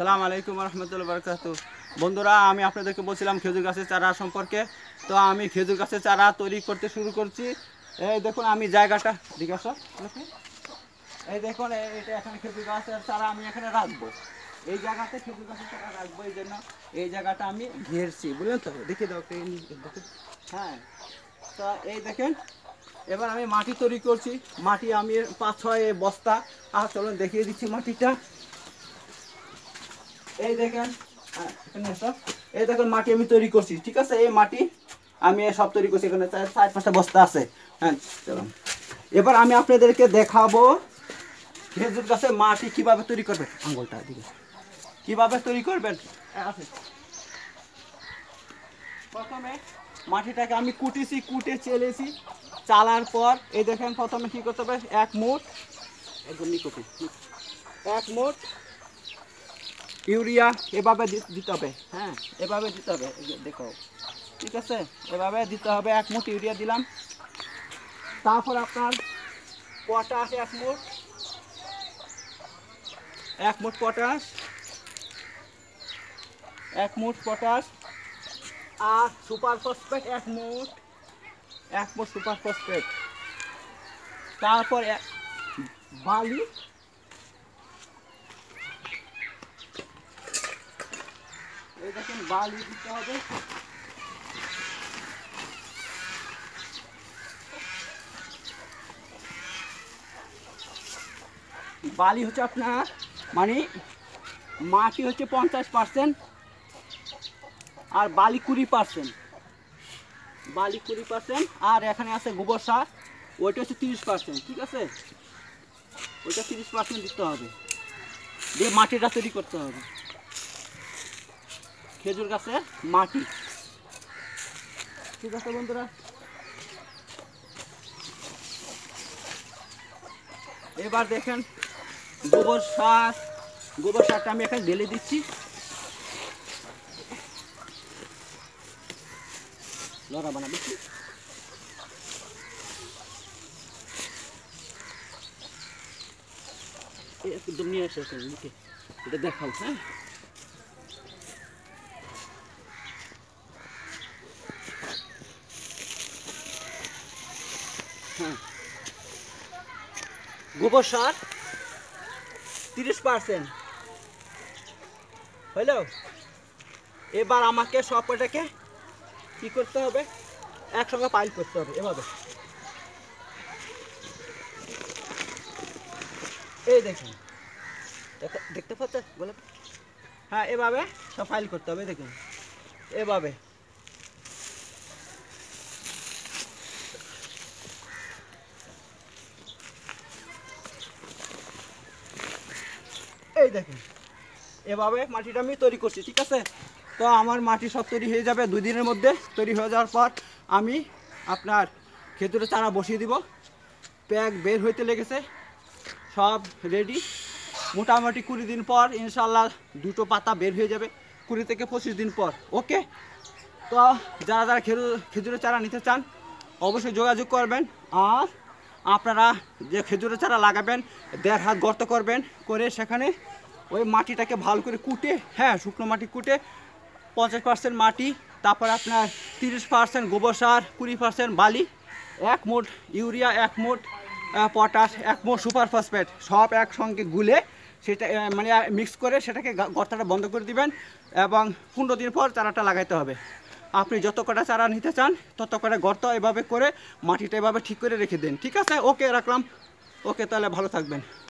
সালাম আলাইকুম রহমতুল্লা বরকাত বন্ধুরা আমি আপনাদেরকে বলছিলাম খেজুর গাছের চারা সম্পর্কে তো আমি খেজুর গাছের চারা তৈরি করতে শুরু করছি এই দেখুন আমি জায়গাটা ঠিক আছে এই দেখুন এটা এখানে খেজুর গাছের চারা আমি এখানে রাখবো এই জায়গাতে খেজুর গাছের চারা রাখবো এই জন্য এই জায়গাটা আমি ঘেরছি বুঝলেন তো দেখে দাও হ্যাঁ তো এই দেখেন এবার আমি মাটি তৈরি করছি মাটি আমি পাঁচ ছয় বস্তা আর চলুন দেখিয়ে দিচ্ছি মাটিটা এই দেখেন সব এই দেখেন মাটি আমি তৈরি করছি ঠিক আছে এই মাটি আমি সব তৈরি করছি এখানে চার পাঁচটা বস্তা আছে হ্যাঁ চলুন এবার আমি আপনাদেরকে দেখাবো খেজুর গাছে মাটি কিভাবে তৈরি করবে আঙ্গুলটা দিকে কিভাবে তৈরি করবেন হ্যাঁ, প্রথমে মাটিটাকে আমি কুটেছি কুটে চেলেছি চালার পর এই দেখেন প্রথমে কী করতে হবে এক মুঠ একদম এক মুঠ ইউরিয়া এভাবে দিতে হবে হ্যাঁ এভাবে দিতে হবে দেখো ঠিক আছে এভাবে দিতে হবে এক মুঠ ইউরিয়া দিলাম তারপর আপনার পটাশ এক মুঠ এক মুঠ পটাশ এক মুঠ পটাশ আর সুপার ফসফেট এক মুঠ এক মুঠ সুপার ফসফেট তারপর বালি বালি দিতে হবে বালি হচ্ছে আপনার মানে মাটি হচ্ছে পঞ্চাশ পার্সেন্ট আর বালি কুড়ি পার্সেন্ট বালি কুড়ি পার্সেন্ট আর এখানে আছে গোবর সার ওইটা হচ্ছে তিরিশ পার্সেন্ট ঠিক আছে ওইটা তিরিশ পার্সেন্ট দিতে হবে দিয়ে মাটিটা তৈরি করতে হবে খেজুর গাছের মাটি ঠিক আছে বন্ধুরা এবার দেখেন গোবর সার গোবর সারটা আমি এখানে ঢেলে দিচ্ছি লড়া বানাবি একদম নিয়ে আসে এটা দেখাও হ্যাঁ গোবর সার তিরিশ পার্সেন্ট হইল এবার আমাকে সব কটাকে কী করতে হবে একসঙ্গে পাইল করতে হবে এভাবে এই দেখুন দেখতে পাচ্ছেন বলে হ্যাঁ এভাবে সব ফাইল করতে হবে দেখুন এভাবে এই দেখেন এভাবে মাটিটা আমি তৈরি করছি ঠিক আছে তো আমার মাটি সব তৈরি হয়ে যাবে দুই দিনের মধ্যে তৈরি হয়ে যাওয়ার পর আমি আপনার খেতুরে চারা বসিয়ে দিব প্যাক বের হইতে লেগেছে সব রেডি মোটামুটি কুড়ি দিন পর ইনশাল্লাহ দুটো পাতা বের হয়ে যাবে কুড়ি থেকে পঁচিশ দিন পর ওকে তো যারা যারা খেজুর খেজুরের চারা নিতে চান অবশ্যই যোগাযোগ করবেন আর আপনারা যে খেজুরের চারা লাগাবেন দেড় হাত গর্ত করবেন করে সেখানে ওই মাটিটাকে ভালো করে কুটে হ্যাঁ শুকনো মাটি কুটে পঞ্চাশ পার্সেন্ট মাটি তারপর আপনার তিরিশ পার্সেন্ট গোবর সার কুড়ি পার্সেন্ট বালি এক মোট ইউরিয়া এক মোট পটাশ এক মোট সুপার ফসফেট সব একসঙ্গে গুলে সেটা মানে মিক্স করে সেটাকে গর্তাটা বন্ধ করে দিবেন এবং পনেরো দিন পর চারাটা লাগাইতে হবে আপনি যত কটা চারা নিতে চান তত কটা গর্ত এভাবে করে মাটিটা এভাবে ঠিক করে রেখে দিন ঠিক আছে ওকে রাখলাম ওকে তাহলে ভালো থাকবেন